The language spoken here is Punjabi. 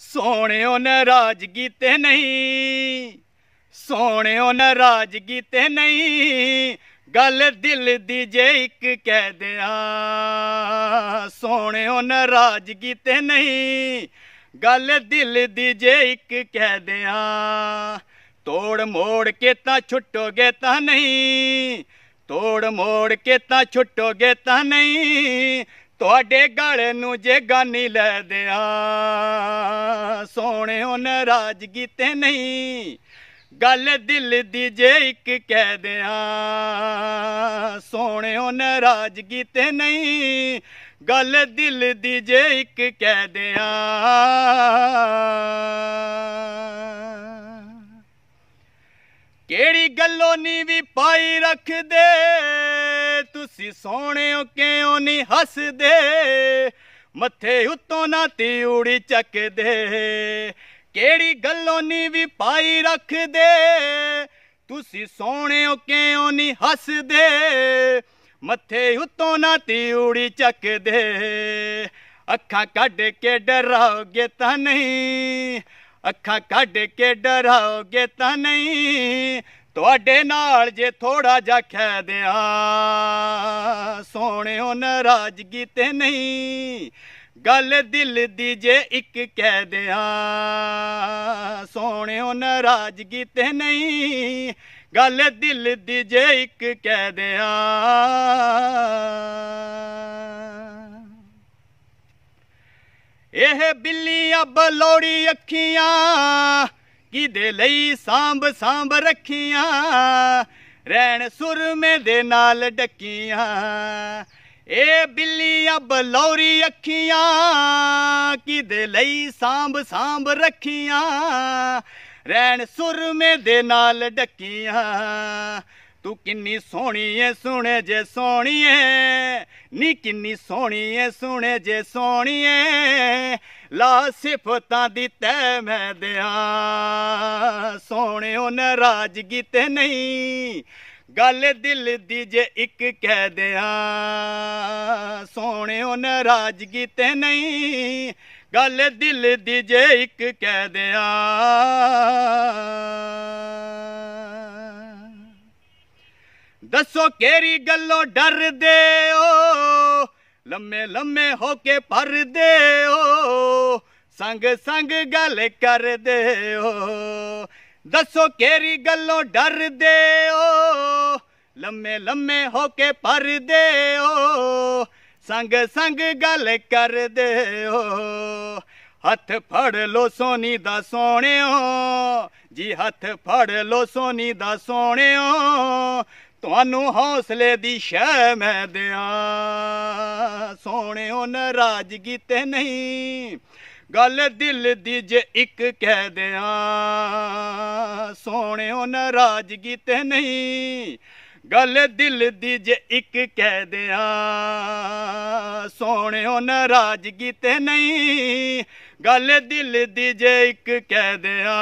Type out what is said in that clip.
ਸੋਹਣਿਓ ਨਰਾਜ ਤੇ ਨਹੀਂ ਸੋਹਣਿਓ ਨਰਾਜ ਤੇ ਨਹੀਂ ਗੱਲ ਦਿਲ ਦੀ ਜੇ ਇੱਕ ਕਹਿ ਦਿਆਂ ਸੋਹਣਿਓ ਨਰਾਜ ਤੇ ਨਹੀਂ ਗੱਲ ਦਿਲ ਦੀ ਜੇ ਇੱਕ ਕਹਿ ਦਿਆਂ ਤੋੜ ਮੋੜ ਕੇ ਤਾਂ ਛੁੱਟੋਗੇ ਤਾਂ ਨਹੀਂ ਤੋੜ ਮੋੜ ਕੇ ਤਾਂ ਛੁੱਟੋਗੇ ਤਾਂ ਨਹੀਂ ਤੁਹਾਡੇ ਗਾਲੇ ਨੂੰ ਜੇ ਗਾਨੀ ਲੈ ਦਿਆਂ ਸੋਹਣਿਓ ਨਰਾਜ ਕੀਤੇ ਨਹੀਂ ਗੱਲ ਦਿਲ ਦੀ ਜੇ ਇੱਕ ਕਹਿ ਦਿਆਂ ਸੋਹਣਿਓ ਨਰਾਜ ਕੀਤੇ ਨਹੀਂ ਗੱਲ ਦਿਲ ਦੀ ਜੇ ਇੱਕ ਕਹਿ ਦਿਆਂ ਕਿਹੜੀ ਗੱਲੋਂ ਨਹੀਂ ਵੀ ਪਾਈ ਰੱਖਦੇ ਤੁਸੀਂ ਸੋਹਣਿਓ ਕਿਉਂ ਨਹੀਂ ਹੱਸਦੇ ਮੱਥੇ ਉੱਤੋਂ ਨਾ ਤੀ ਉੜੀ ਚੱਕਦੇ ਕਿਹੜੀ ਗੱਲੋਂ ਨਹੀਂ ਵੀ ਪਾਈ ਰੱਖਦੇ ਤੁਸੀਂ ਸੋਹਣਿਓ ਕਿਉਂ ਨਹੀਂ ਹੱਸਦੇ ਮੱਥੇ ਉੱਤੋਂ ਨਾ ਤੀ ਉੜੀ ਚੱਕਦੇ ਅੱਖਾਂ ਕੱਢ ਕੇ ਡਰਾਓਗੇ ਤਾਂ ਨਹੀਂ ਅੱਖਾਂ ਕੱਢ ਕੇ ਡਰਾਓਗੇ ਤਾਂ ਨਹੀਂ ਤੁਹਾਡੇ ਨਾਲ ਜੇ ਥੋੜਾ ਜਾ ਖੈ ਦਿਆ ਸੋਹਣਿਓ ਨਰਾਜ਼ਗੀ ਤੇ ਨਹੀਂ ਗੱਲ ਦਿਲ ਦੀ ਜੇ ਇੱਕ ਕਹਿ ਦਿਆ ਸੋਹਣਿਓ ਨਰਾਜ਼ਗੀ ਤੇ ਨਹੀਂ ਗੱਲ ਦਿਲ ਦੀ ਜੇ ਇੱਕ ਕਹਿ ਦਿਆ ਇਹ ਬਿੱਲੀਆਂ ਬਲੋੜੀ ਅੱਖੀਆਂ ਕਿਦੇ ਲਈ ਸਾਂਭ ਸਾਂਭ ਰੱਖੀਆਂ ਰਹਿਣ ਸੁਰਮੇ ਦੇ ਨਾਲ ਡੱਕੀਆਂ ਏ ਬਿੱਲੀਆਂ ਬਲੌਰੀ ਅੱਖੀਆਂ ਕਿਦੇ ਲਈ ਸਾਂਭ ਸਾਂਭ ਰੱਖੀਆਂ ਰਹਿਣ ਸੁਰਮੇ ਦੇ ਨਾਲ ਡੱਕੀਆਂ ਤੂੰ ਕਿੰਨੀ ਸੋਹਣੀ ਏ ਸੁਣੇ ਜੇ ਸੋਹਣੀ ਏ ਨੀ ਕਿੰਨੀ ਸੋਹਣੀ ਐ ਸੁਣੇ ਜੇ ਸੋਹਣੀ ਐ ਲਾ ਸਿਫਤਾਂ ਦੀ ਤੈ ਮੈਂ ਦਿਆਂ ਸੋਹਣਿਓ ਨਰਾਜ ਤੇ ਨਹੀਂ ਗੱਲ ਦਿਲ ਦੀ ਜੇ ਇੱਕ ਕਹਿ ਦਿਆਂ ਸੋਹਣਿਓ ਨਰਾਜ ਤੇ ਨਹੀਂ ਗੱਲ ਦਿਲ ਦੀ ਜੇ ਇੱਕ ਕਹਿ ਦਿਆਂ ਦੱਸੋ ਕਿਹੜੀ ਗੱਲੋਂ ਡਰਦੇ ਲੰਮੇ ਲੰਮੇ ਹੋ ਕੇ ਪਰਦੇ ਓ ਸੰਗ ਸੰਗ ਗੱਲ ਕਰਦੇ ਓ ਦੱਸੋ ਕਿਹੜੀ ਗੱਲੋਂ ਡਰਦੇ ਓ ਲੰਮੇ ਲੰਮੇ ਹੋ ਕੇ ਪਰਦੇ ਓ ਸੰਗ ਸੰਗ ਗੱਲ ਕਰਦੇ ਓ ਹੱਥ ਫੜ ਲੋ ਸੋਨੀ ਦਾ ਸੋਹਣਿਓ ਜੀ ਹੱਥ ਫੜ ਲੋ ਸੋਨੀ ਦਾ ਸੋਹਣਿਓ ਤੁਹਾਨੂੰ ਹੌਸਲੇ ਦੀ ਸ਼ੈ ਮੈਂ ਦਿਆਂ ਸੋਹਣਿਓ ਨਰਾਜ਼ਗੀ ਤੇ ਨਹੀਂ ਗੱਲ ਦਿਲ ਦੀ ਜੇ ਇੱਕ ਕਹਿ ਦਿਆਂ ਸੋਹਣਿਓ ਨਰਾਜ਼ਗੀ ਤੇ ਨਹੀਂ ਗੱਲ ਦਿਲ ਦੀ ਜੇ ਇੱਕ ਕਹਿ ਦਿਆਂ ਸੋਹਣਿਓ ਨਰਾਜ਼ਗੀ ਤੇ ਨਹੀਂ ਗੱਲ ਦਿਲ ਦੀ ਜੇ ਇੱਕ ਕਹਿ ਦਿਆਂ